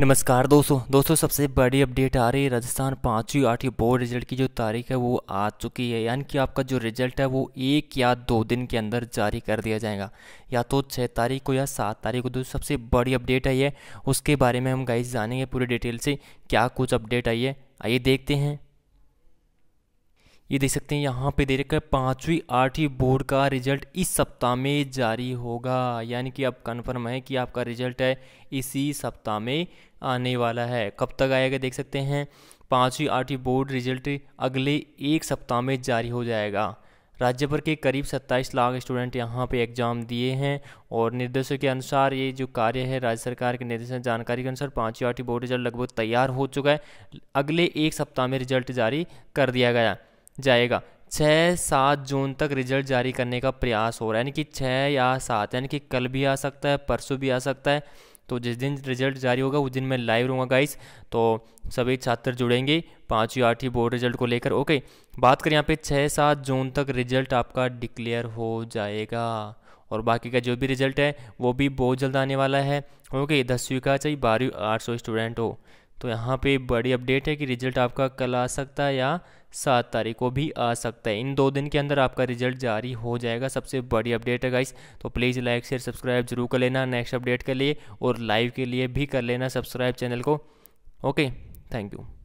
नमस्कार दोस्तों दोस्तों सबसे बड़ी अपडेट आ रही है राजस्थान पाँचवीं आठवीं बोर्ड रिजल्ट की जो तारीख है वो आ चुकी है यानी कि आपका जो रिजल्ट है वो एक या दो दिन के अंदर जारी कर दिया जाएगा या तो छः तारीख को या सात तारीख को दोस्तों सबसे बड़ी अपडेट आई है उसके बारे में हम गाइस जानेंगे पूरी डिटेल से क्या कुछ अपडेट आई है आइए देखते हैं ये देख सकते हैं यहाँ पे दे रखा है पाँचवीं आठवीं बोर्ड का रिजल्ट इस सप्ताह में जारी होगा यानी कि अब कन्फर्म है कि आपका रिजल्ट है इसी सप्ताह में आने वाला है कब तक आएगा देख सकते हैं पाँचवीं आठवीं बोर्ड रिजल्ट अगले एक सप्ताह में जारी हो जाएगा राज्य भर के करीब 27 लाख स्टूडेंट यहाँ पे एग्ज़ाम दिए हैं और निर्देशों के अनुसार ये जो कार्य है राज्य सरकार के निर्देशन जानकारी के अनुसार पाँचवीं आठवीं बोर्ड रिजल्ट लगभग तैयार हो चुका है अगले एक सप्ताह में रिजल्ट जारी कर दिया गया जाएगा छः सात जून तक रिजल्ट जारी करने का प्रयास हो रहा है यानी कि छः या सात यानी कि कल भी आ सकता है परसों भी आ सकता है तो जिस दिन रिजल्ट जारी होगा उस दिन मैं लाइव रहूँगा गाइस तो सभी छात्र जुड़ेंगे पाँचवीं आठवीं बोर्ड रिजल्ट को लेकर ओके बात करें यहाँ पे छः सात जून तक रिजल्ट आपका डिक्लेयर हो जाएगा और बाकी का जो भी रिजल्ट है वो भी बहुत जल्द आने वाला है ओके दसवीं का चाहे बारहवीं आठ सौ स्टूडेंट हो तो यहाँ पे बड़ी अपडेट है कि रिजल्ट आपका कल आ सकता है या सात तारीख को भी आ सकता है इन दो दिन के अंदर आपका रिजल्ट जारी हो जाएगा सबसे बड़ी अपडेट है गाइस तो प्लीज़ लाइक शेयर सब्सक्राइब जरूर कर लेना नेक्स्ट अपडेट के लिए और लाइव के लिए भी कर लेना सब्सक्राइब चैनल को ओके थैंक यू